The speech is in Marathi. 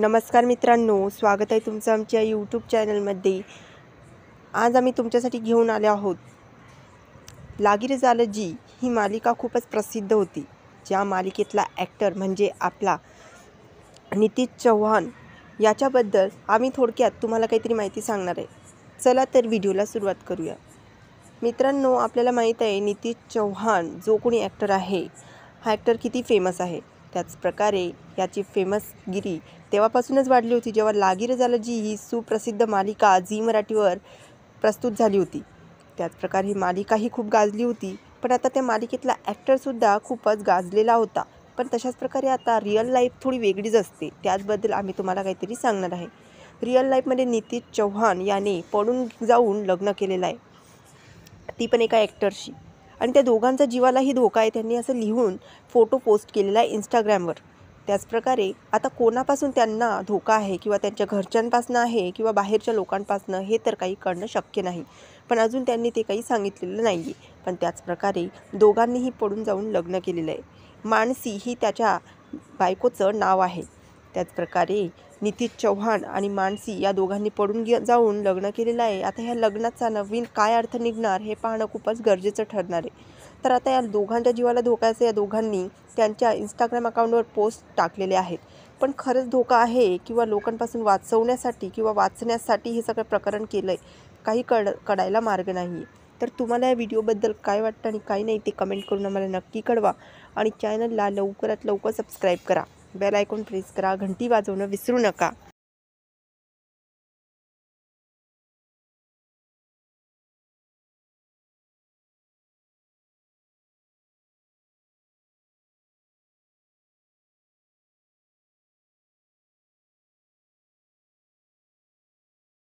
नमस्कार मित्रांनो स्वागत आहे तुमचं आमच्या यूट्यूब चॅनलमध्ये आज आम्ही तुमच्यासाठी घेऊन आले आहोत लागीर झालं जी ही मालिका खूपच प्रसिद्ध होती ज्या मालिकेतला ॲक्टर म्हणजे आपला नितीश चव्हाण याच्याबद्दल आम्ही थोडक्यात तुम्हाला काहीतरी माहिती सांगणार आहे चला तर व्हिडिओला सुरुवात करूया मित्रांनो आपल्याला माहीत आहे नितीश चव्हाण जो कोणी ॲक्टर आहे हा ॲक्टर किती फेमस आहे त्याचप्रकारे याची फेमस गिरी तेव्हापासूनच वाढली होती जेव्हा लागीर जी ही सुप्रसिद्ध मालिका झी मराठीवर प्रस्तुत झाली होती त्याचप्रकारे ही मालिकाही खूप गाजली होती पण आता त्या मालिकेतला ॲक्टरसुद्धा खूपच गाजलेला होता पण तशाच प्रकारे आता रिअल लाईफ थोडी वेगळीच असते त्याचबद्दल आम्ही तुम्हाला काहीतरी सांगणार आहे रिअल लाईफमध्ये नितीश चौहान याने पडून जाऊन लग्न केलेलं आहे ती पण एका ॲक्टरशी आणि त्या दोघांचा जीवालाही धोका आहे त्यांनी असं लिहून फोटो पोस्ट केलेला आहे इंस्टाग्रामवर त्याचप्रकारे आता कोणापासून त्यांना धोका आहे किंवा त्यांच्या घरच्यांपासून आहे किंवा बाहेरच्या लोकांपासून हे तर काही कळणं शक्य नाही पण अजून त्यांनी ते काही सांगितलेलं नाही आहे पण त्याचप्रकारे दोघांनीही पडून जाऊन लग्न केलेलं आहे मानसी ही त्याच्या बायकोचं नाव आहे त्याचप्रकारे नितीश चव्हाण आणि मानसी या दोघांनी पडून जाऊन लग्न केलेलं आहे आता ह्या लग्नाचा नवीन काय अर्थ निघणार हे पाहणं खूपच गरजेचं ठरणार आहे तर आता या दोघांच्या जीवाला धोका असे या दोघांनी त्यांच्या इंस्टाग्राम अकाउंटवर पोस्ट टाकलेले आहेत पण खरंच धोका आहे किंवा लोकांपासून वाचवण्यासाठी किंवा वाचण्यासाठी हे सगळं प्रकरण केलं आहे काही कड कडायला मार्ग नाही तर तुम्हाला या व्हिडिओबद्दल काय वाटतं आणि काय नाही ते कमेंट करून आम्हाला नक्की कळवा आणि चॅनलला लवकरात लवकर सबस्क्राईब करा बेल आयकॉन प्रेस करा घंटी वाजवणं विसरू नका